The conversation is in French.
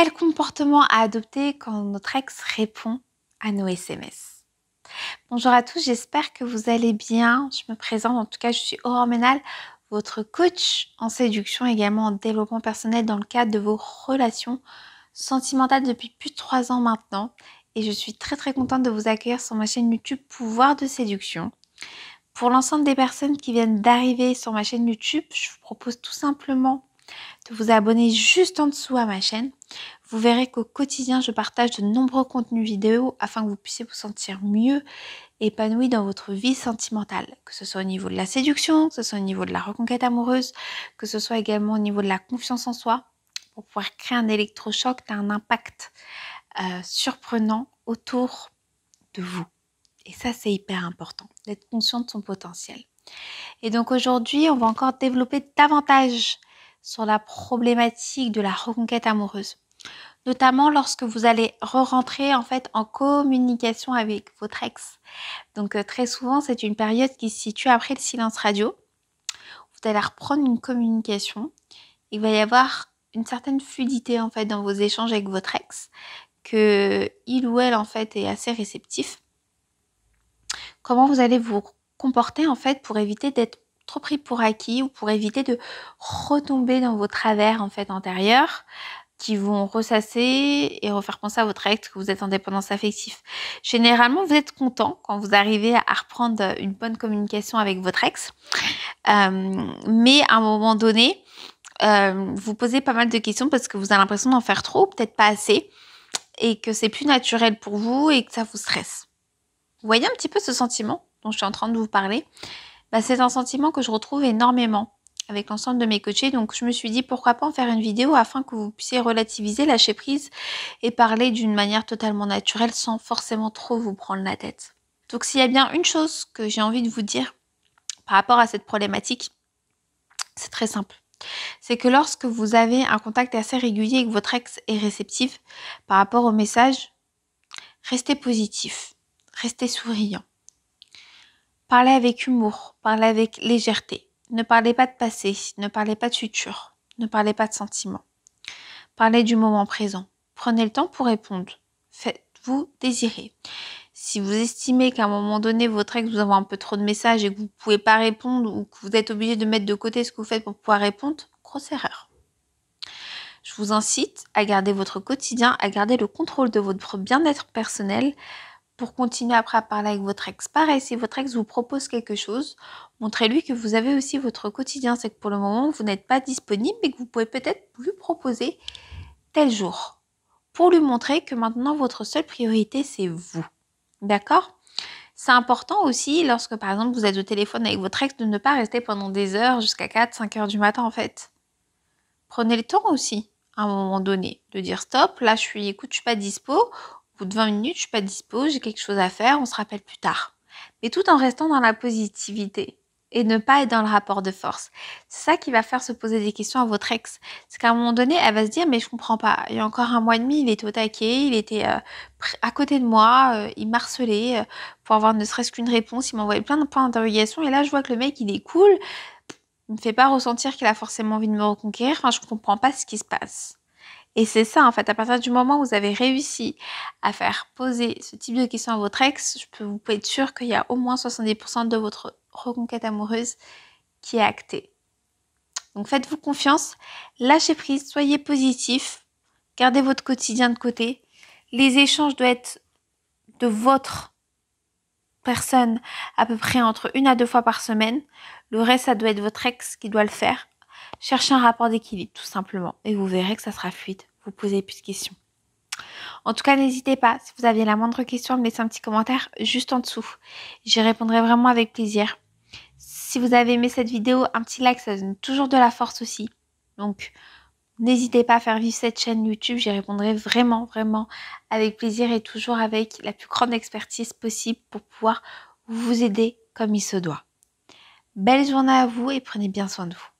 Quel comportement à adopter quand notre ex répond à nos SMS Bonjour à tous, j'espère que vous allez bien. Je me présente, en tout cas, je suis Aurore Ménal, votre coach en séduction, également en développement personnel dans le cadre de vos relations sentimentales depuis plus de trois ans maintenant. Et je suis très très contente de vous accueillir sur ma chaîne YouTube Pouvoir de séduction. Pour l'ensemble des personnes qui viennent d'arriver sur ma chaîne YouTube, je vous propose tout simplement de vous abonner juste en dessous à ma chaîne. Vous verrez qu'au quotidien, je partage de nombreux contenus vidéo afin que vous puissiez vous sentir mieux épanoui dans votre vie sentimentale, que ce soit au niveau de la séduction, que ce soit au niveau de la reconquête amoureuse, que ce soit également au niveau de la confiance en soi, pour pouvoir créer un électrochoc un impact euh, surprenant autour de vous. Et ça, c'est hyper important, d'être conscient de son potentiel. Et donc aujourd'hui, on va encore développer davantage sur la problématique de la reconquête amoureuse, notamment lorsque vous allez re-rentrer en fait en communication avec votre ex. Donc euh, très souvent, c'est une période qui se situe après le silence radio. Vous allez reprendre une communication. Il va y avoir une certaine fluidité en fait dans vos échanges avec votre ex, que il ou elle en fait est assez réceptif. Comment vous allez vous comporter en fait pour éviter d'être trop pris pour acquis ou pour éviter de retomber dans vos travers en fait antérieurs qui vont ressasser et refaire penser à votre ex que vous êtes en dépendance affective. Généralement, vous êtes content quand vous arrivez à reprendre une bonne communication avec votre ex, euh, mais à un moment donné, euh, vous posez pas mal de questions parce que vous avez l'impression d'en faire trop, peut-être pas assez, et que c'est plus naturel pour vous et que ça vous stresse. Vous voyez un petit peu ce sentiment dont je suis en train de vous parler bah, c'est un sentiment que je retrouve énormément avec l'ensemble de mes coachés. Donc je me suis dit pourquoi pas en faire une vidéo afin que vous puissiez relativiser, lâcher prise et parler d'une manière totalement naturelle sans forcément trop vous prendre la tête. Donc s'il y a bien une chose que j'ai envie de vous dire par rapport à cette problématique, c'est très simple. C'est que lorsque vous avez un contact assez régulier et que votre ex est réceptif par rapport au message, restez positif, restez souriant. Parlez avec humour, parlez avec légèreté. Ne parlez pas de passé, ne parlez pas de futur, ne parlez pas de sentiments. Parlez du moment présent. Prenez le temps pour répondre. Faites-vous désirer. Si vous estimez qu'à un moment donné, votre ex vous envoie un peu trop de messages et que vous ne pouvez pas répondre ou que vous êtes obligé de mettre de côté ce que vous faites pour pouvoir répondre, grosse erreur. Je vous incite à garder votre quotidien, à garder le contrôle de votre bien-être personnel pour continuer après à parler avec votre ex. Pareil, si votre ex vous propose quelque chose, montrez-lui que vous avez aussi votre quotidien. C'est que pour le moment, vous n'êtes pas disponible mais que vous pouvez peut-être lui proposer tel jour. Pour lui montrer que maintenant, votre seule priorité, c'est vous. D'accord c'est important aussi, lorsque par exemple vous êtes au téléphone avec votre ex, de ne pas rester pendant des heures jusqu'à 4-5 heures du matin en fait. Prenez le temps aussi, à un moment donné, de dire stop, là je suis, écoute, je suis pas dispo, de 20 minutes, je suis pas dispo, j'ai quelque chose à faire, on se rappelle plus tard. Mais tout en restant dans la positivité et ne pas être dans le rapport de force. C'est ça qui va faire se poser des questions à votre ex. C'est qu'à un moment donné, elle va se dire mais je comprends pas. Il y a encore un mois et demi, il était au taquet, il était euh, à côté de moi, euh, il m'harcelait euh, pour avoir ne serait-ce qu'une réponse, il m'envoyait plein de points d'interrogation et là je vois que le mec il est cool, il me fait pas ressentir qu'il a forcément envie de me reconquérir. Enfin, je comprends pas ce qui se passe. Et c'est ça, en fait, à partir du moment où vous avez réussi à faire poser ce type de questions à votre ex, je peux vous être sûr qu'il y a au moins 70% de votre reconquête amoureuse qui est actée. Donc faites-vous confiance, lâchez prise, soyez positif, gardez votre quotidien de côté. Les échanges doivent être de votre personne à peu près entre une à deux fois par semaine. Le reste, ça doit être votre ex qui doit le faire. Cherchez un rapport d'équilibre, tout simplement, et vous verrez que ça sera fluide. Vous posez plus de questions. En tout cas, n'hésitez pas, si vous aviez la moindre question, à me laisser un petit commentaire juste en dessous. J'y répondrai vraiment avec plaisir. Si vous avez aimé cette vidéo, un petit like, ça donne toujours de la force aussi. Donc, n'hésitez pas à faire vivre cette chaîne YouTube. J'y répondrai vraiment, vraiment avec plaisir et toujours avec la plus grande expertise possible pour pouvoir vous aider comme il se doit. Belle journée à vous et prenez bien soin de vous.